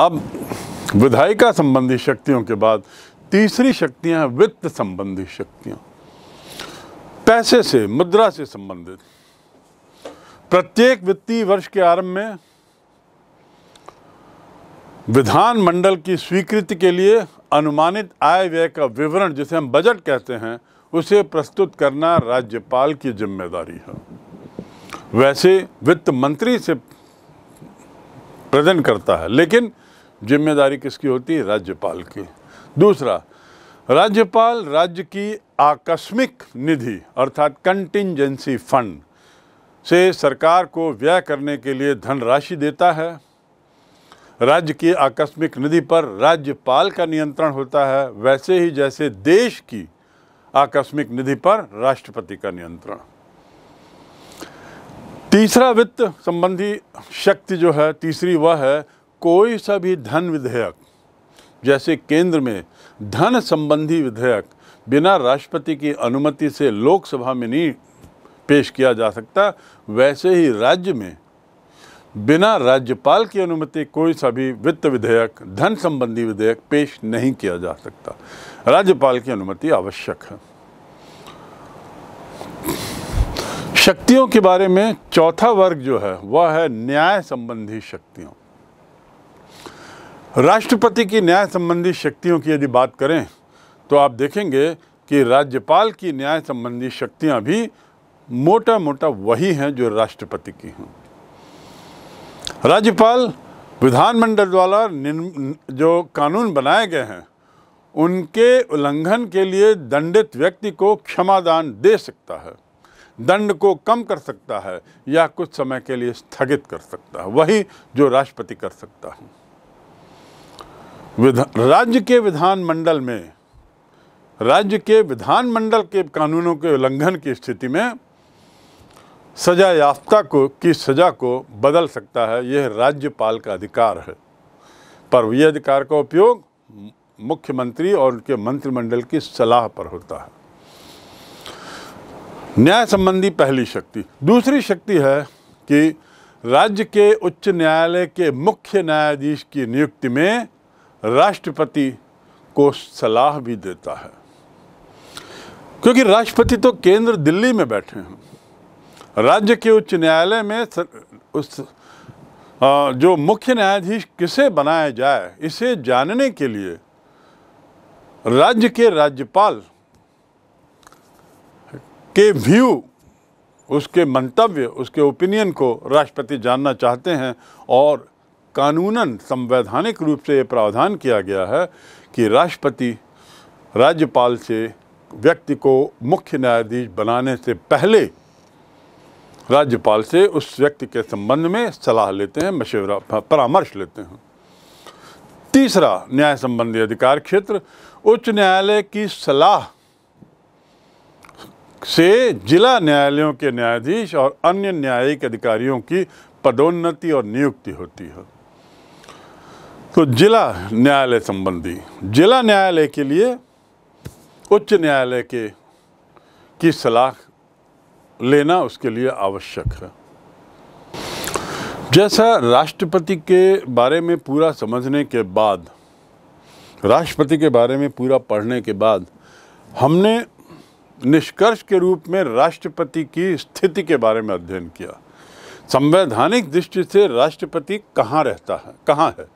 अब विधायिका संबंधी शक्तियों के बाद तीसरी शक्तियां वित्त संबंधी शक्तियां पैसे से मुद्रा से संबंधित प्रत्येक वित्तीय वर्ष के आरंभ में विधानमंडल की स्वीकृति के लिए अनुमानित आय व्यय का विवरण जिसे हम बजट कहते हैं उसे प्रस्तुत करना राज्यपाल की जिम्मेदारी है वैसे वित्त मंत्री से प्रेजेंट करता है लेकिन जिम्मेदारी किसकी होती है राज्यपाल की दूसरा राज्यपाल राज्य की आकस्मिक निधि अर्थात कंटिंजेंसी फंड से सरकार को व्यय करने के लिए धनराशि देता है राज्य की आकस्मिक निधि पर राज्यपाल का नियंत्रण होता है वैसे ही जैसे देश की आकस्मिक निधि पर राष्ट्रपति का नियंत्रण तीसरा वित्त संबंधी शक्ति जो है तीसरी वह है कोई सा भी धन विधेयक जैसे केंद्र में धन संबंधी विधेयक बिना राष्ट्रपति की अनुमति से लोकसभा में नहीं पेश किया जा सकता वैसे ही राज्य में बिना राज्यपाल की अनुमति कोई सा भी वित्त विधेयक धन संबंधी विधेयक पेश नहीं किया जा सकता राज्यपाल की अनुमति आवश्यक है शक्तियों के बारे में चौथा वर्ग जो है वह है न्याय संबंधी शक्तियों राष्ट्रपति की न्याय संबंधी शक्तियों की यदि बात करें तो आप देखेंगे कि राज्यपाल की न्याय संबंधी शक्तियां भी मोटा मोटा वही हैं जो राष्ट्रपति की हैं राज्यपाल विधानमंडल द्वारा जो कानून बनाए गए हैं उनके उल्लंघन के लिए दंडित व्यक्ति को क्षमादान दे सकता है दंड को कम कर सकता है या कुछ समय के लिए स्थगित कर सकता है वही जो राष्ट्रपति कर सकता है राज्य के विधानमंडल में राज्य के विधानमंडल के कानूनों के उल्लंघन की स्थिति में सजा याफ्ता को की सज़ा को बदल सकता है यह राज्यपाल का अधिकार है पर यह अधिकार का उपयोग मुख्यमंत्री और उनके मंत्रिमंडल की सलाह पर होता है न्याय संबंधी पहली शक्ति दूसरी शक्ति है कि राज्य के उच्च न्यायालय के मुख्य न्यायाधीश की नियुक्ति में राष्ट्रपति को सलाह भी देता है क्योंकि राष्ट्रपति तो केंद्र दिल्ली में बैठे हैं राज्य के उच्च न्यायालय में उस जो मुख्य न्यायाधीश किसे बनाया जाए इसे जानने के लिए राज्य के राज्यपाल के व्यू उसके मंतव्य उसके ओपिनियन को राष्ट्रपति जानना चाहते हैं और कानूनन संवैधानिक रूप से ये प्रावधान किया गया है कि राष्ट्रपति राज्यपाल से व्यक्ति को मुख्य न्यायाधीश बनाने से पहले राज्यपाल से उस व्यक्ति के संबंध में सलाह लेते हैं मशवरा परामर्श लेते हैं तीसरा न्याय संबंधी अधिकार क्षेत्र उच्च न्यायालय की सलाह से जिला न्यायालयों के न्यायाधीश और अन्य न्यायिक अधिकारियों की पदोन्नति और नियुक्ति होती है तो जिला न्यायालय संबंधी जिला न्यायालय के लिए उच्च न्यायालय के की सलाह लेना उसके लिए आवश्यक है जैसा राष्ट्रपति के बारे में पूरा समझने के बाद राष्ट्रपति के बारे में पूरा पढ़ने के बाद हमने निष्कर्ष के रूप में राष्ट्रपति की स्थिति के बारे में अध्ययन किया संवैधानिक दृष्टि से राष्ट्रपति कहाँ रहता है कहाँ है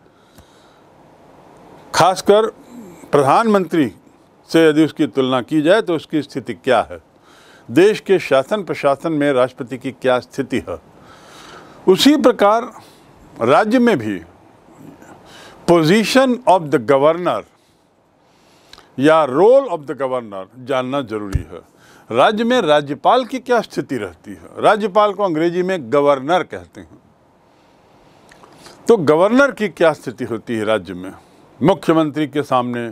खासकर प्रधानमंत्री से यदि उसकी तुलना की जाए तो उसकी स्थिति क्या है देश के शासन प्रशासन में राष्ट्रपति की क्या स्थिति है उसी प्रकार राज्य में भी पोजीशन ऑफ द गवर्नर या रोल ऑफ द गवर्नर जानना जरूरी है राज्य में राज्यपाल की क्या स्थिति रहती है राज्यपाल को अंग्रेजी में गवर्नर कहते हैं तो गवर्नर की क्या स्थिति होती है राज्य में मुख्यमंत्री के सामने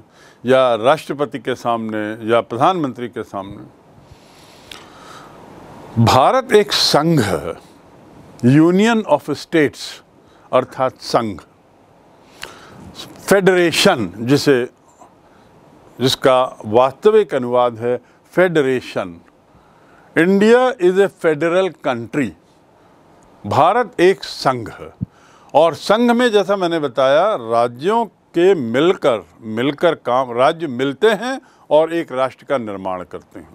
या राष्ट्रपति के सामने या प्रधानमंत्री के सामने भारत एक संघ है यूनियन ऑफ स्टेट्स अर्थात संघ फेडरेशन जिसे जिसका वास्तविक अनुवाद है federation India is a federal country Bharat एक संघ है और संघ में जैसा मैंने बताया राज्यों के मिलकर मिलकर काम राज्य मिलते हैं और एक राष्ट्र का निर्माण करते हैं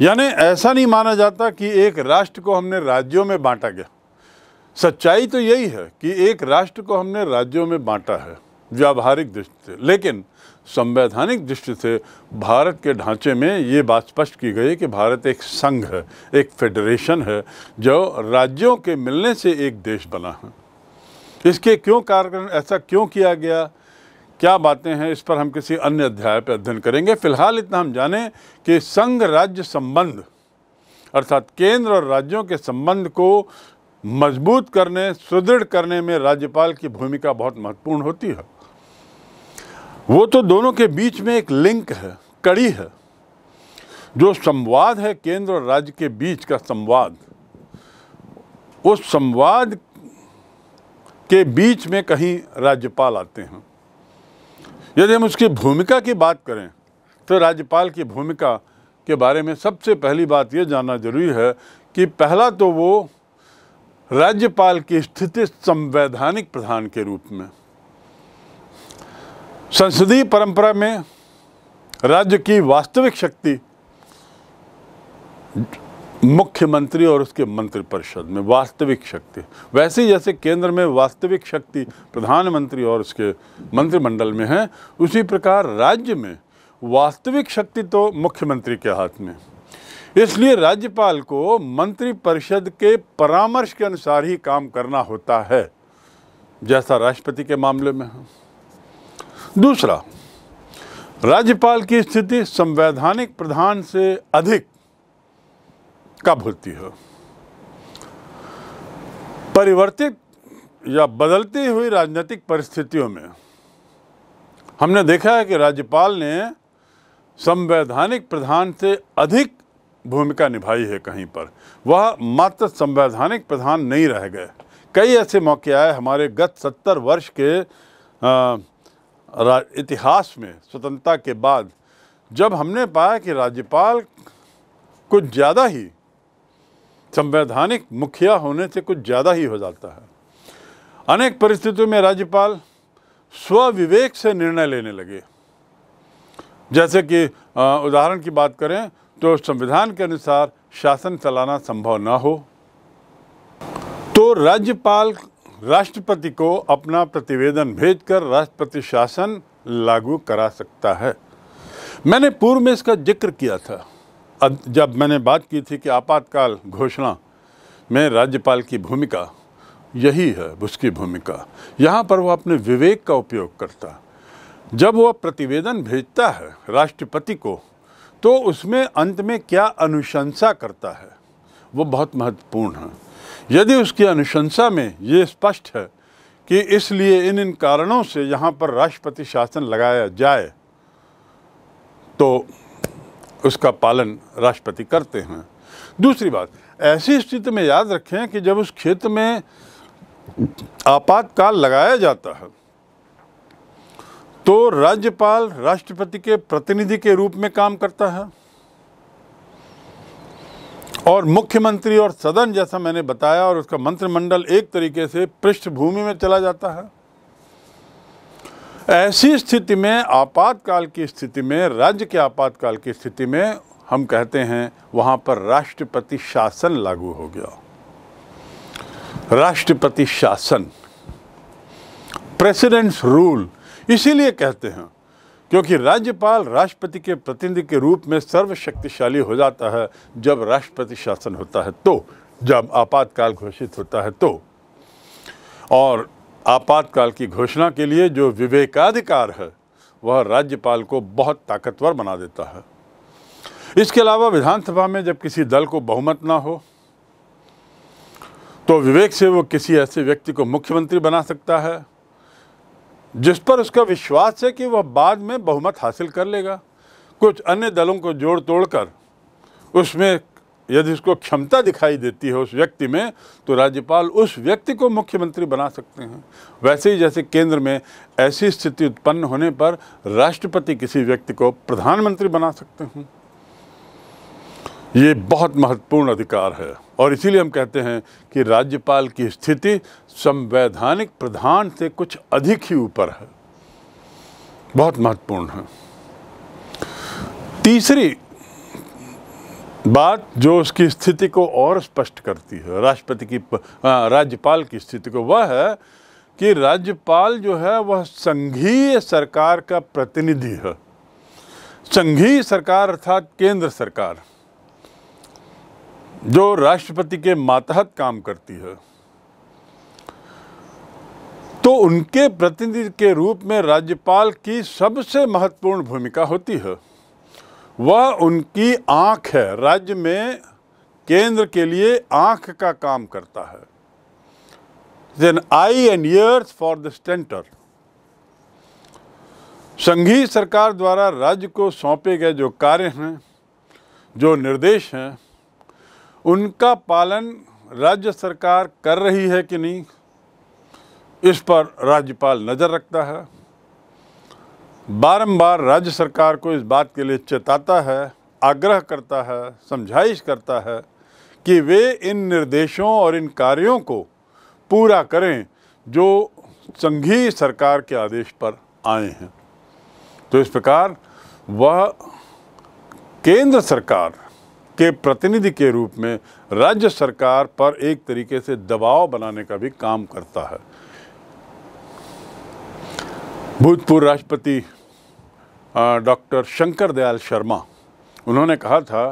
यानी ऐसा नहीं माना जाता कि एक राष्ट्र को हमने राज्यों में बांटा गया सच्चाई तो यही है कि एक राष्ट्र को हमने राज्यों में बांटा है व्यावहारिक दृष्टि से लेकिन संवैधानिक दृष्टि से भारत के ढांचे में ये बात स्पष्ट की गई कि भारत एक संघ है एक फेडरेशन है जो राज्यों के मिलने से एक देश बना है इसके क्यों कार्यक्रम ऐसा क्यों किया गया क्या बातें हैं इस पर हम किसी अन्य अध्याय पर अध्ययन करेंगे फिलहाल इतना हम जानें कि संघ राज्य संबंध अर्थात केंद्र और राज्यों के संबंध को मजबूत करने सुदृढ़ करने में राज्यपाल की भूमिका बहुत महत्वपूर्ण होती है वो तो दोनों के बीच में एक लिंक है कड़ी है जो संवाद है केंद्र और राज्य के बीच का संवाद उस संवाद के बीच में कहीं राज्यपाल आते हैं यदि हम उसकी भूमिका की बात करें तो राज्यपाल की भूमिका के बारे में सबसे पहली बात यह जानना जरूरी है कि पहला तो वो राज्यपाल की स्थिति संवैधानिक प्रधान के रूप में संसदीय परंपरा में राज्य की वास्तविक शक्ति मुख्यमंत्री और उसके मंत्रिपरिषद में वास्तविक शक्ति वैसे जैसे केंद्र में वास्तविक शक्ति प्रधानमंत्री और उसके मंत्रिमंडल में है उसी प्रकार राज्य में वास्तविक शक्ति तो मुख्यमंत्री के हाथ में इसलिए राज्यपाल को मंत्रिपरिषद के परामर्श के अनुसार ही काम करना होता है जैसा राष्ट्रपति के मामले में है दूसरा राज्यपाल की स्थिति संवैधानिक प्रधान से अधिक कब होती है परिवर्तित या बदलती हुई राजनीतिक परिस्थितियों में हमने देखा है कि राज्यपाल ने संवैधानिक प्रधान से अधिक भूमिका निभाई है कहीं पर वह मात्र संवैधानिक प्रधान नहीं रह गए कई ऐसे मौके आए हमारे गत सत्तर वर्ष के आ, इतिहास में स्वतंत्रता के बाद जब हमने पाया कि राज्यपाल कुछ ज़्यादा ही संवैधानिक मुखिया होने से कुछ ज़्यादा ही हो जाता है अनेक परिस्थितियों में राज्यपाल स्वविवेक से निर्णय लेने लगे जैसे कि उदाहरण की बात करें तो संविधान के अनुसार शासन चलाना संभव ना हो तो राज्यपाल राष्ट्रपति को अपना प्रतिवेदन भेजकर राष्ट्रपति शासन लागू करा सकता है मैंने पूर्व में इसका जिक्र किया था जब मैंने बात की थी कि आपातकाल घोषणा में राज्यपाल की भूमिका यही है उसकी भूमिका यहाँ पर वो अपने विवेक का उपयोग करता जब वह प्रतिवेदन भेजता है राष्ट्रपति को तो उसमें अंत में क्या अनुशंसा करता है वो बहुत महत्वपूर्ण है यदि उसकी अनुशंसा में ये स्पष्ट है कि इसलिए इन इन कारणों से यहाँ पर राष्ट्रपति शासन लगाया जाए तो उसका पालन राष्ट्रपति करते हैं दूसरी बात ऐसी स्थिति में याद रखें कि जब उस क्षेत्र में आपातकाल लगाया जाता है तो राज्यपाल राष्ट्रपति के प्रतिनिधि के रूप में काम करता है और मुख्यमंत्री और सदन जैसा मैंने बताया और उसका मंत्रिमंडल एक तरीके से पृष्ठभूमि में चला जाता है ऐसी स्थिति में आपातकाल की स्थिति में राज्य के आपातकाल की स्थिति में हम कहते हैं वहाँ पर राष्ट्रपति शासन लागू हो गया राष्ट्रपति शासन प्रेसिडेंट्स रूल इसीलिए कहते हैं क्योंकि राज्यपाल राष्ट्रपति के प्रतिनिधि के रूप में सर्वशक्तिशाली हो जाता है जब राष्ट्रपति शासन होता है तो जब आपातकाल घोषित होता है तो और आपातकाल की घोषणा के लिए जो विवेकाधिकार है वह राज्यपाल को बहुत ताकतवर बना देता है इसके अलावा विधानसभा में जब किसी दल को बहुमत ना हो तो विवेक से वो किसी ऐसे व्यक्ति को मुख्यमंत्री बना सकता है जिस पर उसका विश्वास है कि वह बाद में बहुमत हासिल कर लेगा कुछ अन्य दलों को जोड़ तोड़ कर उसमें यदि इसको क्षमता दिखाई देती है उस व्यक्ति में तो राज्यपाल उस व्यक्ति को मुख्यमंत्री बना सकते हैं वैसे ही जैसे केंद्र में ऐसी स्थिति उत्पन्न होने पर राष्ट्रपति किसी व्यक्ति को प्रधानमंत्री बना सकते हैं ये बहुत महत्वपूर्ण अधिकार है और इसीलिए हम कहते हैं कि राज्यपाल की स्थिति संवैधानिक प्रधान से कुछ अधिक ही ऊपर है बहुत महत्वपूर्ण है तीसरी बात जो उसकी स्थिति को और स्पष्ट करती है राष्ट्रपति की राज्यपाल की स्थिति को वह है कि राज्यपाल जो है वह संघीय सरकार का प्रतिनिधि है संघीय सरकार अर्थात केंद्र सरकार जो राष्ट्रपति के मातहत काम करती है तो उनके प्रतिनिधि के रूप में राज्यपाल की सबसे महत्वपूर्ण भूमिका होती है वह उनकी आंख है राज्य में केंद्र के लिए आंख का काम करता है then I and ears for the centre संघीय सरकार द्वारा राज्य को सौंपे गए जो कार्य हैं जो निर्देश हैं उनका पालन राज्य सरकार कर रही है कि नहीं इस पर राज्यपाल नज़र रखता है बारंबार राज्य सरकार को इस बात के लिए चेताता है आग्रह करता है समझाइश करता है कि वे इन निर्देशों और इन कार्यों को पूरा करें जो संघीय सरकार के आदेश पर आए हैं तो इस प्रकार वह केंद्र सरकार के प्रतिनिधि के रूप में राज्य सरकार पर एक तरीके से दबाव बनाने का भी काम करता है भूतपूर्व राष्ट्रपति डॉक्टर शंकर दयाल शर्मा उन्होंने कहा था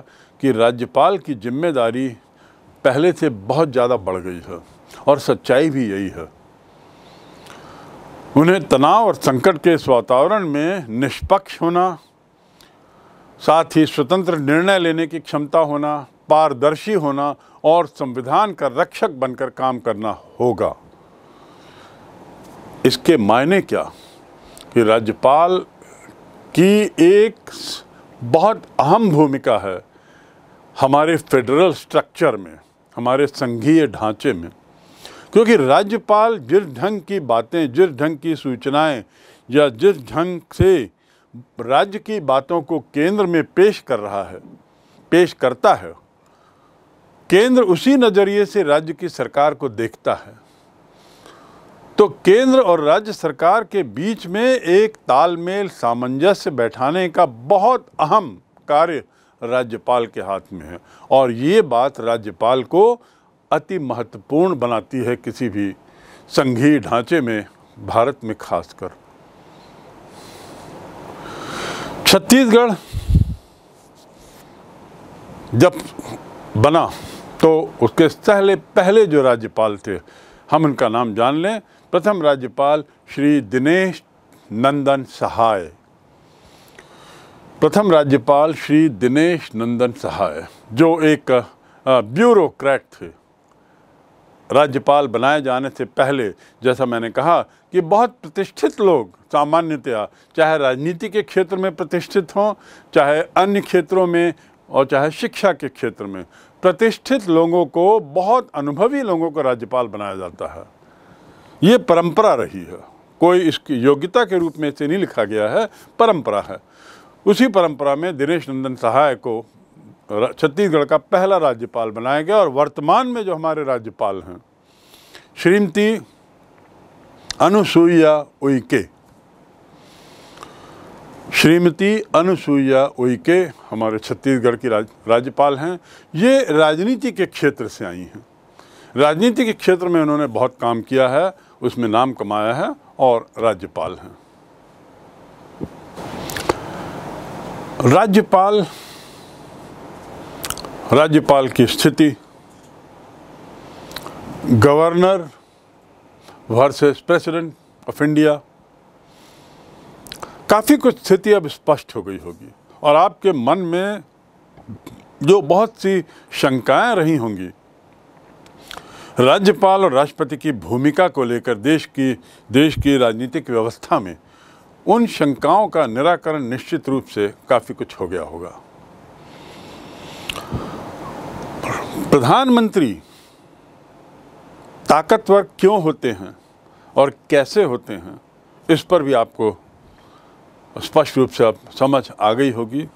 कि राज्यपाल की जिम्मेदारी पहले से बहुत ज़्यादा बढ़ गई है और सच्चाई भी यही है उन्हें तनाव और संकट के इस वातावरण में निष्पक्ष होना साथ ही स्वतंत्र निर्णय लेने की क्षमता होना पारदर्शी होना और संविधान का रक्षक बनकर काम करना होगा इसके मायने क्या कि राज्यपाल की एक बहुत अहम भूमिका है हमारे फेडरल स्ट्रक्चर में हमारे संघीय ढांचे में क्योंकि राज्यपाल जिस ढंग की बातें जिस ढंग की सूचनाएं या जिस ढंग से राज्य की बातों को केंद्र में पेश कर रहा है पेश करता है केंद्र उसी नज़रिए से राज्य की सरकार को देखता है तो केंद्र और राज्य सरकार के बीच में एक तालमेल सामंजस्य बैठाने का बहुत अहम कार्य राज्यपाल के हाथ में है और ये बात राज्यपाल को अति महत्वपूर्ण बनाती है किसी भी संघीय ढांचे में भारत में खासकर छत्तीसगढ़ जब बना तो उसके पहले पहले जो राज्यपाल थे हम उनका नाम जान लें प्रथम राज्यपाल श्री दिनेश नंदन सहाय प्रथम राज्यपाल श्री दिनेश नंदन सहाय जो एक ब्यूरोक्रेट थे राज्यपाल बनाए जाने से पहले जैसा मैंने कहा कि बहुत प्रतिष्ठित लोग सामान्यतया चाहे राजनीति के क्षेत्र में प्रतिष्ठित हों चाहे अन्य क्षेत्रों में और चाहे शिक्षा के क्षेत्र में प्रतिष्ठित लोगों को बहुत अनुभवी लोगों को राज्यपाल बनाया जाता है ये परंपरा रही है कोई इसकी योग्यता के रूप में इसे नहीं लिखा गया है परंपरा है उसी परंपरा में दिनेश नंदन सहाय को छत्तीसगढ़ का पहला राज्यपाल बनाया गया और वर्तमान में जो हमारे राज्यपाल हैं श्रीमती अनुसुईया उइके श्रीमती अनुसुईया उइके हमारे छत्तीसगढ़ की राज, राज्यपाल हैं ये राजनीति के क्षेत्र से आई हैं राजनीति के क्षेत्र में उन्होंने बहुत काम किया है उसमें नाम कमाया है और राज्यपाल हैं राज्यपाल राज्यपाल की स्थिति governor versus president of India काफ़ी कुछ स्थिति अब स्पष्ट हो गई होगी और आपके मन में जो बहुत सी शंकाएं रही होंगी राज्यपाल और राष्ट्रपति की भूमिका को लेकर देश की देश की राजनीतिक व्यवस्था में उन शंकाओं का निराकरण निश्चित रूप से काफ़ी कुछ हो गया होगा प्रधानमंत्री ताकतवर क्यों होते हैं और कैसे होते हैं इस पर भी आपको स्पष्ट रूप से आप समझ आ गई होगी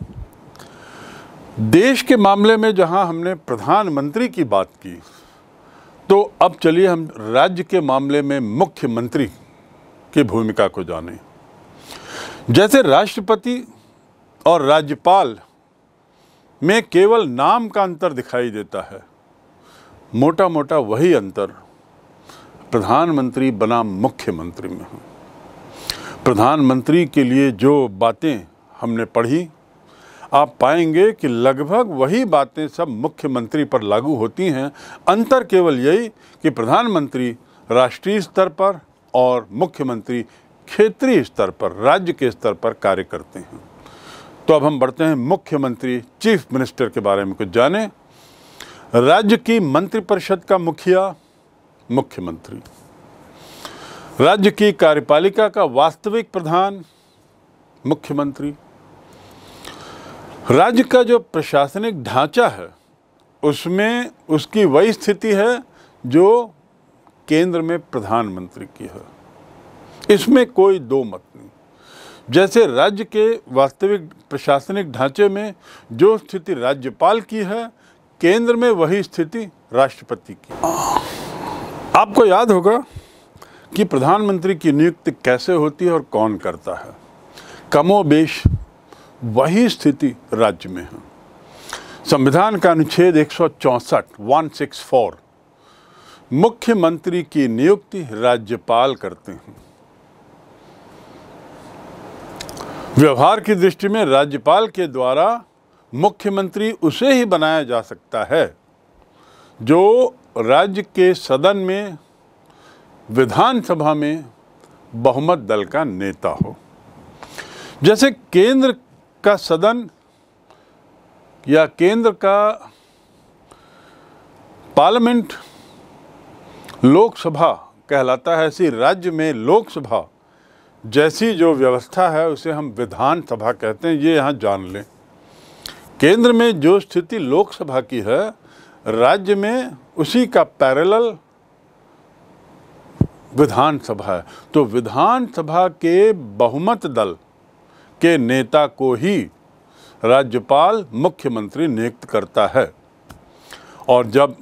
देश के मामले में जहां हमने प्रधानमंत्री की बात की तो अब चलिए हम राज्य के मामले में मुख्यमंत्री की भूमिका को जानें जैसे राष्ट्रपति और राज्यपाल में केवल नाम का अंतर दिखाई देता है मोटा मोटा वही अंतर प्रधानमंत्री बनाम मुख्यमंत्री में प्रधानमंत्री के लिए जो बातें हमने पढ़ी आप पाएंगे कि लगभग वही बातें सब मुख्यमंत्री पर लागू होती हैं अंतर केवल यही कि प्रधानमंत्री राष्ट्रीय स्तर पर और मुख्यमंत्री क्षेत्रीय स्तर पर राज्य के स्तर पर कार्य करते हैं तो अब हम बढ़ते हैं मुख्यमंत्री चीफ मिनिस्टर के बारे में कुछ जानें राज्य की मंत्रिपरिषद का मुखिया मुख्यमंत्री राज्य की कार्यपालिका का वास्तविक प्रधान मुख्यमंत्री राज्य का जो प्रशासनिक ढांचा है उसमें उसकी वही स्थिति है जो केंद्र में प्रधानमंत्री की है इसमें कोई दो मत नहीं जैसे राज्य के वास्तविक प्रशासनिक ढांचे में जो स्थिति राज्यपाल की है केंद्र में वही स्थिति राष्ट्रपति की आपको याद होगा कि प्रधानमंत्री की नियुक्ति कैसे होती है और कौन करता है कमोबेश वही स्थिति राज्य में है संविधान का अनुच्छेद एक सौ चौसठ वन सिक्स फोर मुख्यमंत्री की नियुक्ति राज्यपाल करते हैं व्यवहार की दृष्टि में राज्यपाल के द्वारा मुख्यमंत्री उसे ही बनाया जा सकता है जो राज्य के सदन में विधानसभा में बहुमत दल का नेता हो जैसे केंद्र का सदन या केंद्र का पार्लियामेंट लोकसभा कहलाता है ऐसी राज्य में लोकसभा जैसी जो व्यवस्था है उसे हम विधानसभा कहते हैं ये यहाँ जान लें केंद्र में जो स्थिति लोकसभा की है राज्य में उसी का पैरेलल विधानसभा है तो विधानसभा के बहुमत दल के नेता को ही राज्यपाल मुख्यमंत्री नियुक्त करता है और जब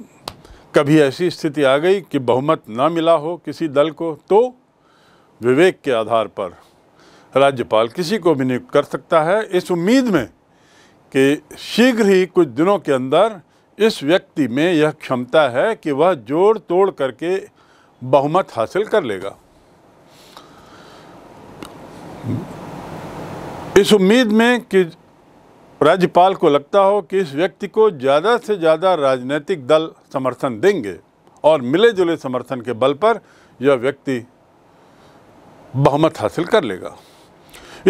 कभी ऐसी स्थिति आ गई कि बहुमत ना मिला हो किसी दल को तो विवेक के आधार पर राज्यपाल किसी को भी नियुक्त कर सकता है इस उम्मीद में कि शीघ्र ही कुछ दिनों के अंदर इस व्यक्ति में यह क्षमता है कि वह जोड़ तोड़ करके बहुमत हासिल कर लेगा इस उम्मीद में कि राज्यपाल को लगता हो कि इस व्यक्ति को ज़्यादा से ज़्यादा राजनीतिक दल समर्थन देंगे और मिले जुले समर्थन के बल पर यह व्यक्ति बहुमत हासिल कर लेगा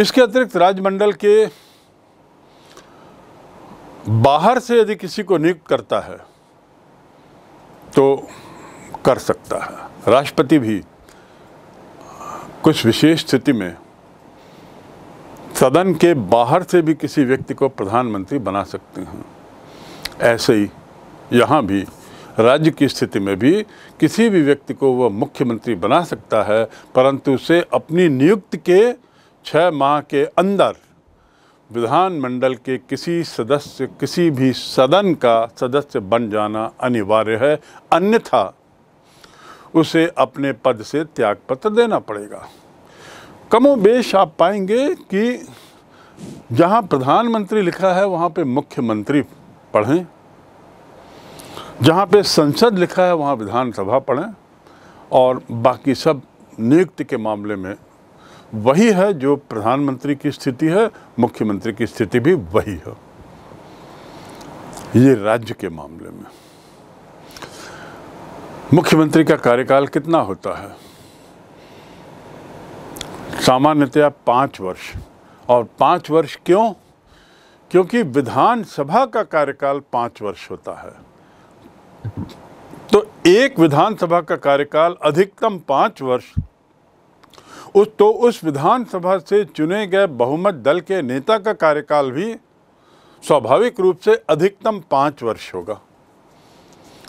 इसके अतिरिक्त राजमंडल के बाहर से यदि किसी को नियुक्त करता है तो कर सकता है राष्ट्रपति भी कुछ विशेष स्थिति में सदन के बाहर से भी किसी व्यक्ति को प्रधानमंत्री बना सकते हैं ऐसे ही यहाँ भी राज्य की स्थिति में भी किसी भी व्यक्ति को वह मुख्यमंत्री बना सकता है परंतु उसे अपनी नियुक्ति के छः माह के अंदर विधानमंडल के किसी सदस्य किसी भी सदन का सदस्य बन जाना अनिवार्य है अन्यथा उसे अपने पद से त्यागपत्र देना पड़ेगा कमो बेश आप पाएंगे कि जहां प्रधानमंत्री लिखा है वहां पे मुख्यमंत्री पढ़ें जहां पे संसद लिखा है वहां विधानसभा पढ़ें और बाकी सब नियुक्ति के मामले में वही है जो प्रधानमंत्री की स्थिति है मुख्यमंत्री की स्थिति भी वही है ये राज्य के मामले में मुख्यमंत्री का कार्यकाल कितना होता है सामान्यतया पाँच वर्ष और पाँच वर्ष क्यों क्योंकि विधानसभा का कार्यकाल पाँच वर्ष होता है तो एक विधानसभा का कार्यकाल अधिकतम पाँच वर्ष उस तो उस विधानसभा से चुने गए बहुमत दल के नेता का कार्यकाल भी स्वाभाविक रूप से अधिकतम पाँच वर्ष होगा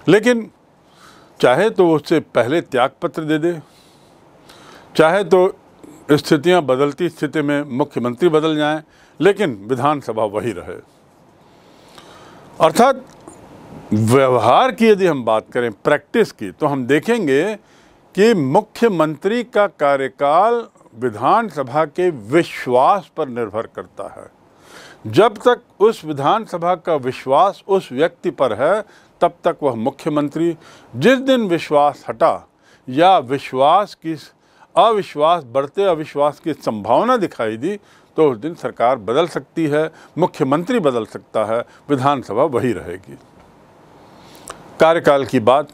लेकिन चाहे तो उससे पहले त्यागपत्र दे दे चाहे तो स्थितियां बदलती स्थिति में मुख्यमंत्री बदल जाएं लेकिन विधानसभा वही रहे अर्थात व्यवहार की यदि हम बात करें प्रैक्टिस की तो हम देखेंगे कि मुख्यमंत्री का कार्यकाल विधानसभा के विश्वास पर निर्भर करता है जब तक उस विधानसभा का विश्वास उस व्यक्ति पर है तब तक वह मुख्यमंत्री जिस दिन विश्वास हटा या विश्वास की अविश्वास बढ़ते अविश्वास की संभावना दिखाई दी तो उस दिन सरकार बदल सकती है मुख्यमंत्री बदल सकता है विधानसभा वही रहेगी कार्यकाल की बात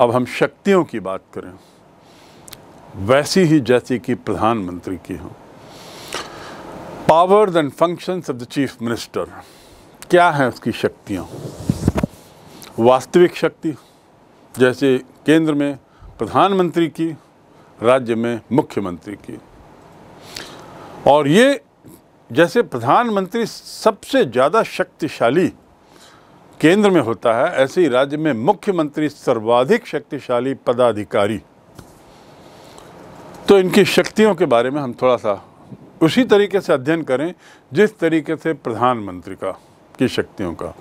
अब हम शक्तियों की बात करें वैसी ही जैसी कि प्रधानमंत्री की हो powers and functions of the chief minister क्या है उसकी शक्तियाँ वास्तविक शक्ति जैसे केंद्र में प्रधानमंत्री की राज्य में मुख्यमंत्री की और ये जैसे प्रधानमंत्री सबसे ज़्यादा शक्तिशाली केंद्र में होता है ऐसे ही राज्य में मुख्यमंत्री सर्वाधिक शक्तिशाली पदाधिकारी तो इनकी शक्तियों के बारे में हम थोड़ा सा उसी तरीके से अध्ययन करें जिस तरीके से प्रधानमंत्री का की शक्तियों का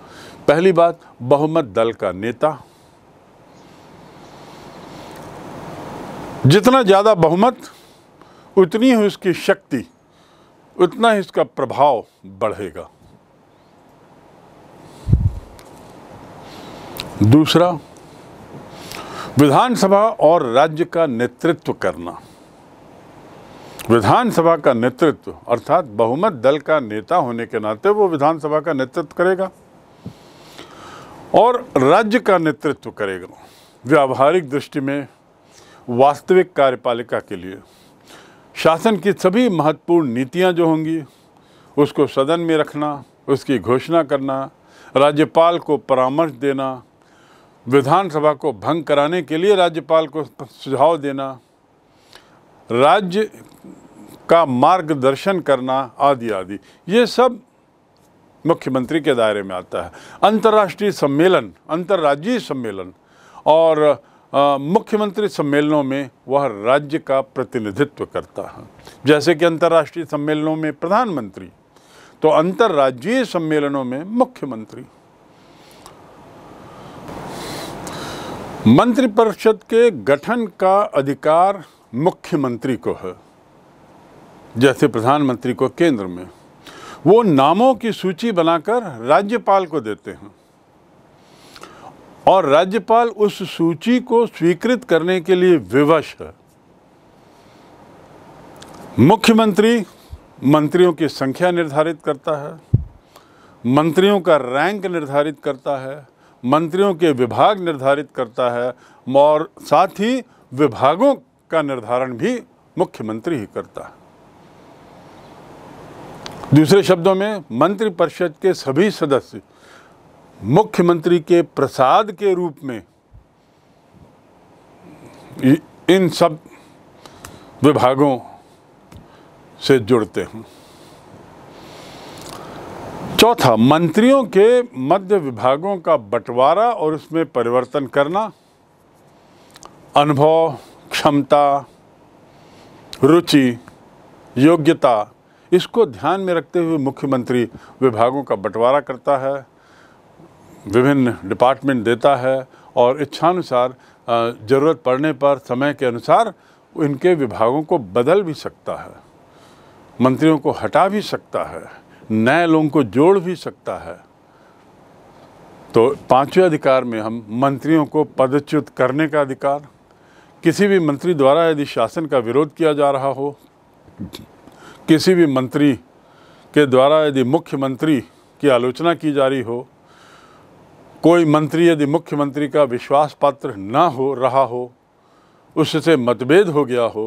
पहली बात बहुमत दल का नेता जितना ज़्यादा बहुमत उतनी ही उसकी शक्ति उतना ही इसका प्रभाव बढ़ेगा दूसरा विधानसभा और राज्य का नेतृत्व करना विधानसभा का नेतृत्व अर्थात बहुमत दल का नेता होने के नाते वो विधानसभा का नेतृत्व करेगा और राज्य का नेतृत्व करेगा व्यावहारिक दृष्टि में वास्तविक कार्यपालिका के लिए शासन की सभी महत्वपूर्ण नीतियां जो होंगी उसको सदन में रखना उसकी घोषणा करना राज्यपाल को परामर्श देना विधानसभा को भंग कराने के लिए राज्यपाल को सुझाव देना राज्य का मार्गदर्शन करना आदि आदि ये सब मुख्यमंत्री के दायरे में आता है अंतर्राष्ट्रीय सम्मेलन अंतर्राज्यीय सम्मेलन और मुख्यमंत्री सम्मेलनों में वह राज्य का प्रतिनिधित्व करता है जैसे कि अंतर्राष्ट्रीय सम्मेलनों में प्रधानमंत्री तो अंतर्राज्यीय सम्मेलनों में मुख्यमंत्री मंत्रिपरिषद के गठन का अधिकार मुख्यमंत्री को है जैसे प्रधानमंत्री को केंद्र में वो नामों की सूची बनाकर राज्यपाल को देते हैं और राज्यपाल उस सूची को स्वीकृत करने के लिए विवश है मुख्यमंत्री मंत्रियों की संख्या निर्धारित करता है मंत्रियों का रैंक निर्धारित करता है मंत्रियों के विभाग निर्धारित करता है और साथ ही विभागों का निर्धारण भी मुख्यमंत्री ही करता है दूसरे शब्दों में मंत्रिपरिषद के सभी सदस्य मुख्यमंत्री के प्रसाद के रूप में इन सब विभागों से जुड़ते हैं चौथा मंत्रियों के मध्य विभागों का बंटवारा और उसमें परिवर्तन करना अनुभव क्षमता रुचि योग्यता इसको ध्यान में रखते हुए मुख्यमंत्री विभागों का बंटवारा करता है विभिन्न डिपार्टमेंट देता है और इच्छानुसार ज़रूरत पड़ने पर समय के अनुसार इनके विभागों को बदल भी सकता है मंत्रियों को हटा भी सकता है नए लोगों को जोड़ भी सकता है तो पांचवें अधिकार में हम मंत्रियों को पदच्युत करने का अधिकार किसी भी मंत्री द्वारा यदि शासन का विरोध किया जा रहा हो किसी भी मंत्री के द्वारा यदि मुख्यमंत्री की आलोचना की जा रही हो कोई मंत्री यदि मुख्यमंत्री का विश्वास पात्र ना हो रहा हो उससे मतभेद हो गया हो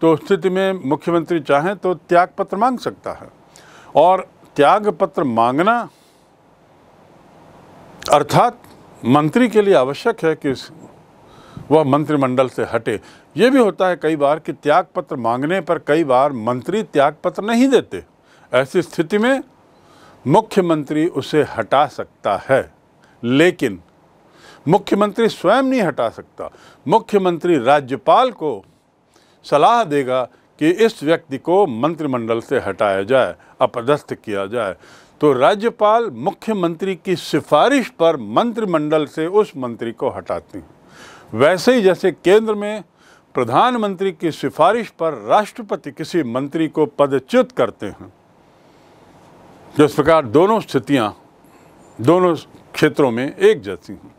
तो स्थिति में मुख्यमंत्री चाहें तो त्याग पत्र मांग सकता है और त्याग पत्र मांगना अर्थात मंत्री के लिए आवश्यक है कि वह मंत्रिमंडल से हटे ये भी होता है कई बार कि त्याग पत्र मांगने पर कई बार मंत्री त्याग पत्र नहीं देते ऐसी स्थिति में मुख्यमंत्री उसे हटा सकता है लेकिन मुख्यमंत्री स्वयं नहीं हटा सकता मुख्यमंत्री राज्यपाल को सलाह देगा कि इस व्यक्ति को मंत्रिमंडल से हटाया जाए अपदस्थ किया जाए तो राज्यपाल मुख्यमंत्री की सिफारिश पर मंत्रिमंडल से उस मंत्री को हटाते हैं वैसे ही जैसे केंद्र में प्रधानमंत्री की सिफारिश पर राष्ट्रपति किसी मंत्री को पदच्युत करते हैं जिस प्रकार दोनों स्थितियां दोनों क्षेत्रों में एक जैसी हूँ